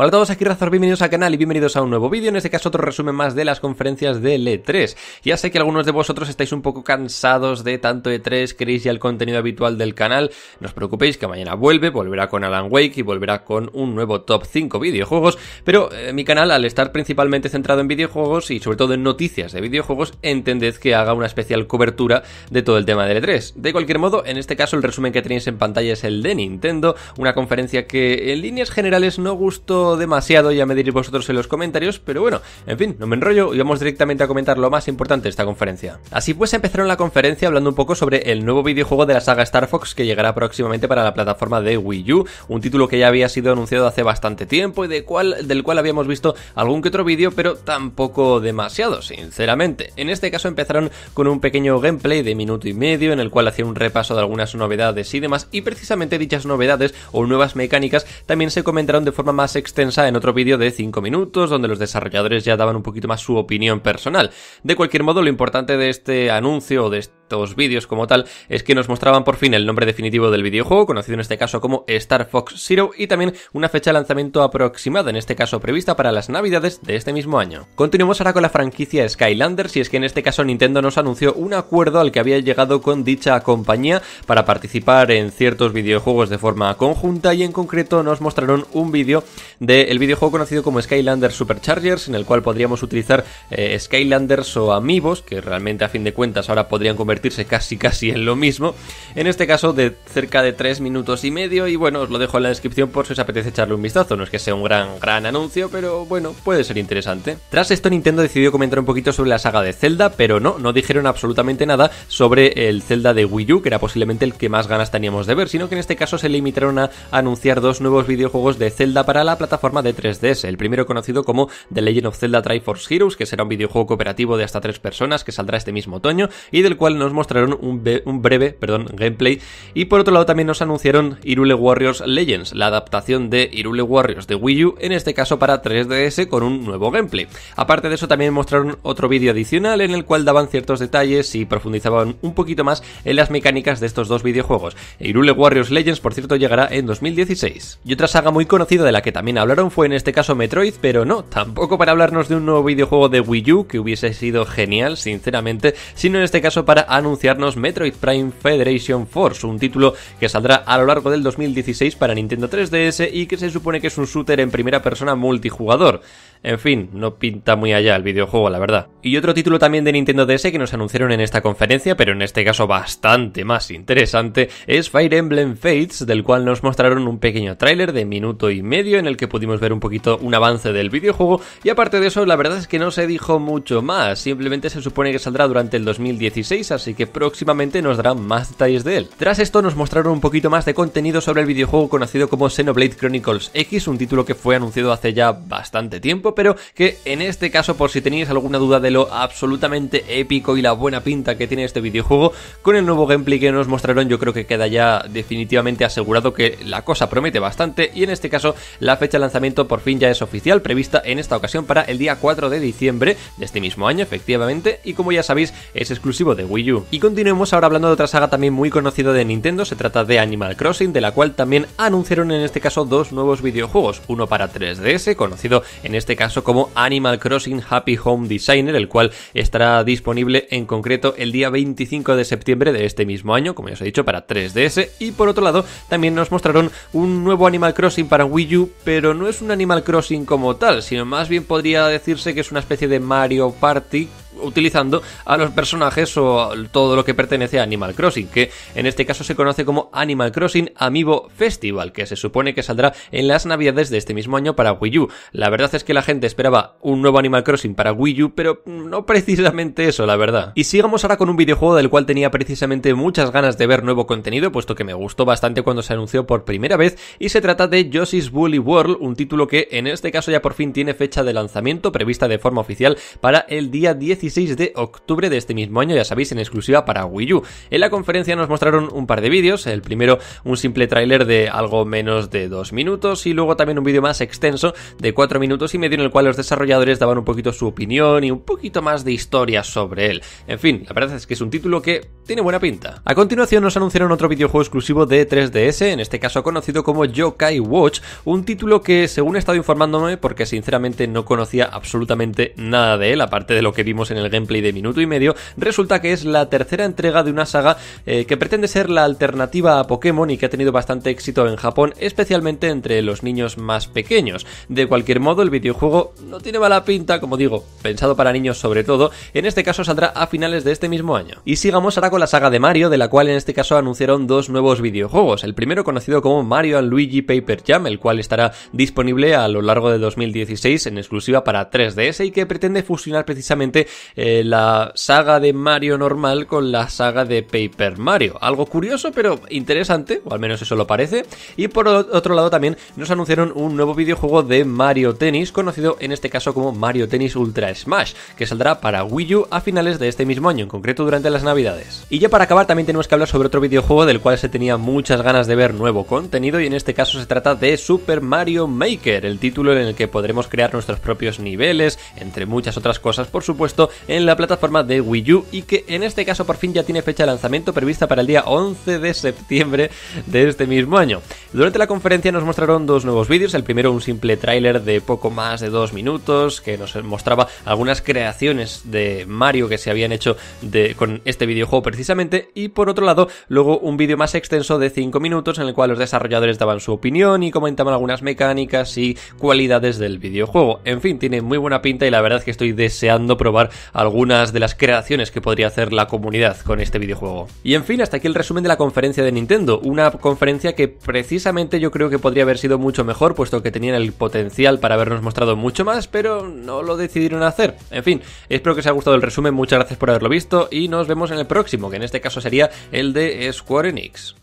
Hola a todos, aquí Razor, bienvenidos al canal y bienvenidos a un nuevo vídeo, en este caso otro resumen más de las conferencias de E3. Ya sé que algunos de vosotros estáis un poco cansados de tanto E3, crisis y el contenido habitual del canal, no os preocupéis que mañana vuelve, volverá con Alan Wake y volverá con un nuevo top 5 videojuegos, pero eh, mi canal al estar principalmente centrado en videojuegos y sobre todo en noticias de videojuegos, entended que haga una especial cobertura de todo el tema de E3. De cualquier modo, en este caso el resumen que tenéis en pantalla es el de Nintendo, una conferencia que en líneas generales no gustó demasiado, ya me diréis vosotros en los comentarios, pero bueno, en fin, no me enrollo y vamos directamente a comentar lo más importante de esta conferencia. Así pues, empezaron la conferencia hablando un poco sobre el nuevo videojuego de la saga Star Fox que llegará próximamente para la plataforma de Wii U, un título que ya había sido anunciado hace bastante tiempo y de cual, del cual habíamos visto algún que otro vídeo, pero tampoco demasiado, sinceramente. En este caso empezaron con un pequeño gameplay de minuto y medio en el cual hacía un repaso de algunas novedades y demás, y precisamente dichas novedades o nuevas mecánicas también se comentaron de forma más extensa en otro vídeo de 5 minutos, donde los desarrolladores ya daban un poquito más su opinión personal. De cualquier modo, lo importante de este anuncio o de este vídeos como tal es que nos mostraban por fin el nombre definitivo del videojuego, conocido en este caso como Star Fox Zero, y también una fecha de lanzamiento aproximada, en este caso prevista para las navidades de este mismo año. Continuemos ahora con la franquicia Skylanders, y es que en este caso Nintendo nos anunció un acuerdo al que había llegado con dicha compañía para participar en ciertos videojuegos de forma conjunta, y en concreto nos mostraron un vídeo del videojuego conocido como Skylanders Superchargers, en el cual podríamos utilizar eh, Skylanders o amigos, que realmente a fin de cuentas ahora podrían convertirse casi casi en lo mismo. En este caso de cerca de 3 minutos y medio y bueno, os lo dejo en la descripción por si os apetece echarle un vistazo. No es que sea un gran, gran anuncio, pero bueno, puede ser interesante. Tras esto Nintendo decidió comentar un poquito sobre la saga de Zelda, pero no, no dijeron absolutamente nada sobre el Zelda de Wii U, que era posiblemente el que más ganas teníamos de ver, sino que en este caso se limitaron a anunciar dos nuevos videojuegos de Zelda para la plataforma de 3DS. El primero conocido como The Legend of Zelda Triforce Heroes, que será un videojuego cooperativo de hasta tres personas que saldrá este mismo otoño y del cual no mostraron un, breve perdón, gameplay y por otro lado también nos anunciaron Irule Warriors Legends, la adaptación de Irule Warriors de Wii U, en este caso para 3DS con un nuevo gameplay. Aparte de eso también mostraron otro vídeo adicional en el cual daban ciertos detalles y profundizaban un poquito más en las mecánicas de estos dos videojuegos. Irule Warriors Legends, por cierto, llegará en 2016. Y otra saga muy conocida de la que también hablaron fue en este caso Metroid, pero no, tampoco para hablarnos de un nuevo videojuego de Wii U que hubiese sido genial, sinceramente, sino en este caso para anunciarnos Metroid Prime Federation Force, un título que saldrá a lo largo del 2016 para Nintendo 3DS y que se supone que es un shooter en primera persona multijugador. En fin, no pinta muy allá el videojuego, la verdad. Y otro título también de Nintendo DS que nos anunciaron en esta conferencia, pero en este caso bastante más interesante, es Fire Emblem Fates, del cual nos mostraron un pequeño tráiler de minuto y medio en el que pudimos ver un poquito un avance del videojuego, y aparte de eso, la verdad es que no se dijo mucho más, simplemente se supone que saldrá durante el 2016, así que próximamente nos darán más detalles de él. Tras esto nos mostraron un poquito más de contenido sobre el videojuego conocido como Xenoblade Chronicles X, un título que fue anunciado hace ya bastante tiempo, pero que en este caso, por si tenéis alguna duda de lo absolutamente épico y la buena pinta que tiene este videojuego, con el nuevo gameplay que nos mostraron yo creo que queda ya definitivamente asegurado que la cosa promete bastante y en este caso la fecha de lanzamiento por fin ya es oficial, prevista en esta ocasión para el día 4 de diciembre de este mismo año, efectivamente, y como ya sabéis es exclusivo de Wii U. Y continuemos ahora hablando de otra saga también muy conocida de Nintendo, se trata de Animal Crossing, de la cual también anunciaron en este caso dos nuevos videojuegos, uno para 3DS, conocido en este caso caso como Animal Crossing Happy Home Designer, el cual estará disponible en concreto el día 25 de septiembre de este mismo año, como ya os he dicho, para 3DS. Y por otro lado, también nos mostraron un nuevo Animal Crossing para Wii U, pero no es un Animal Crossing como tal, sino más bien podría decirse que es una especie de Mario Party utilizando a los personajes o todo lo que pertenece a Animal Crossing, que en este caso se conoce como Animal Crossing Amiibo Festival, que se supone que saldrá en las navidades de este mismo año para Wii U. La verdad es que la gente esperaba un nuevo Animal Crossing para Wii U, pero no precisamente eso, la verdad. Y sigamos ahora con un videojuego del cual tenía precisamente muchas ganas de ver nuevo contenido, puesto que me gustó bastante cuando se anunció por primera vez, y se trata de Yoshi's Bully World, un título que en este caso ya por fin tiene fecha de lanzamiento prevista de forma oficial para el día 19 16 de octubre de este mismo año, ya sabéis, en exclusiva para Wii U. En la conferencia nos mostraron un par de vídeos, el primero un simple tráiler de algo menos de dos minutos y luego también un vídeo más extenso de cuatro minutos y medio en el cual los desarrolladores daban un poquito su opinión y un poquito más de historia sobre él. En fin, la verdad es que es un título que tiene buena pinta. A continuación nos anunciaron otro videojuego exclusivo de 3DS, en este caso conocido como Yokai Watch, un título que según he estado informándome porque sinceramente no conocía absolutamente nada de él, aparte de lo que vimos en el gameplay de minuto y medio, resulta que es la tercera entrega de una saga eh, que pretende ser la alternativa a Pokémon y que ha tenido bastante éxito en Japón, especialmente entre los niños más pequeños. De cualquier modo, el videojuego no tiene mala pinta, como digo, pensado para niños sobre todo, en este caso saldrá a finales de este mismo año. Y sigamos ahora con la saga de Mario, de la cual en este caso anunciaron dos nuevos videojuegos, el primero conocido como Mario Luigi Paper Jam, el cual estará disponible a lo largo de 2016 en exclusiva para 3DS y que pretende fusionar precisamente eh, la saga de Mario normal con la saga de Paper Mario. Algo curioso, pero interesante, o al menos eso lo parece. Y por otro lado también nos anunciaron un nuevo videojuego de Mario Tennis, conocido en este caso como Mario Tennis Ultra Smash, que saldrá para Wii U a finales de este mismo año, en concreto durante las navidades. Y ya para acabar también tenemos que hablar sobre otro videojuego del cual se tenía muchas ganas de ver nuevo contenido y en este caso se trata de Super Mario Maker, el título en el que podremos crear nuestros propios niveles, entre muchas otras cosas por supuesto, en la plataforma de Wii U y que en este caso por fin ya tiene fecha de lanzamiento prevista para el día 11 de septiembre de este mismo año. Durante la conferencia nos mostraron dos nuevos vídeos, el primero un simple tráiler de poco más de dos minutos que nos mostraba algunas creaciones de Mario que se habían hecho de, con este videojuego precisamente y por otro lado luego un vídeo más extenso de 5 minutos en el cual los desarrolladores daban su opinión y comentaban algunas mecánicas y cualidades del videojuego. En fin, tiene muy buena pinta y la verdad es que estoy deseando probar algunas de las creaciones que podría hacer la comunidad con este videojuego. Y en fin, hasta aquí el resumen de la conferencia de Nintendo, una conferencia que precisamente yo creo que podría haber sido mucho mejor, puesto que tenían el potencial para habernos mostrado mucho más, pero no lo decidieron hacer. En fin, espero que os haya gustado el resumen, muchas gracias por haberlo visto y nos vemos en el próximo, que en este caso sería el de Square Enix.